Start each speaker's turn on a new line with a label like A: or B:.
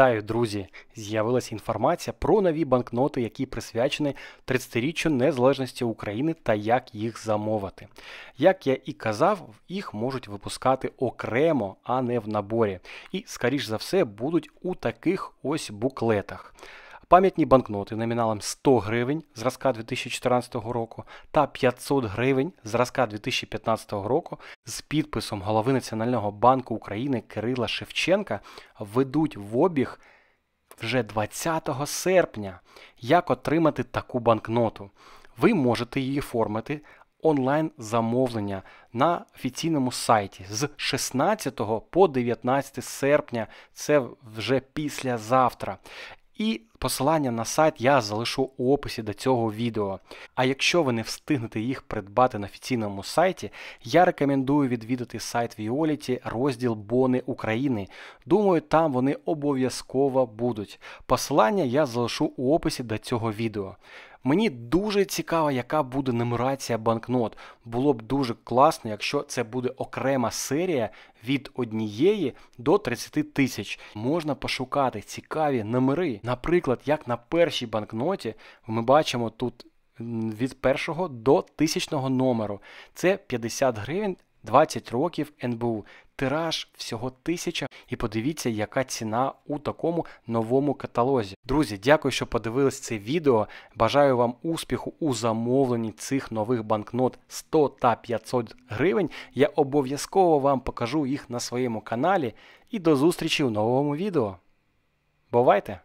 A: Вітаю, друзі! З'явилася інформація про нові банкноти, які присвячені 30-річчю незалежності України та як їх замовити. Як я і казав, їх можуть випускати окремо, а не в наборі. І, скоріш за все, будуть у таких ось буклетах пам'ятні банкноти номіналом 100 гривень зразка 2014 року та 500 гривень зразка 2015 року з підписом голови Національного банку України Кирила Шевченка ведуть в обіг вже 20 серпня. Як отримати таку банкноту? Ви можете її оформити. Онлайн замовлення на офіційному сайті з 16 по 19 серпня, це вже післязавтра. І Посилання на сайт я залишу у описі до цього відео. А якщо ви не встигнете їх придбати на офіційному сайті, я рекомендую відвідати сайт Violet розділ Бони України. Думаю, там вони обов'язково будуть. Посилання я залишу у описі до цього відео. Мені дуже цікаво, яка буде нумерація банкнот. Було б дуже класно, якщо це буде окрема серія від однієї до 30 тисяч. Можна пошукати цікаві номери. Наприклад. Наприклад, як на першій банкноті ми бачимо тут від першого до тисячного номеру. Це 50 гривень, 20 років НБУ. Тираж всього тисяча. І подивіться, яка ціна у такому новому каталозі. Друзі, дякую, що подивились це відео. Бажаю вам успіху у замовленні цих нових банкнот 100 та 500 гривень. Я обов'язково вам покажу їх на своєму каналі. І до зустрічі в новому відео. Бувайте!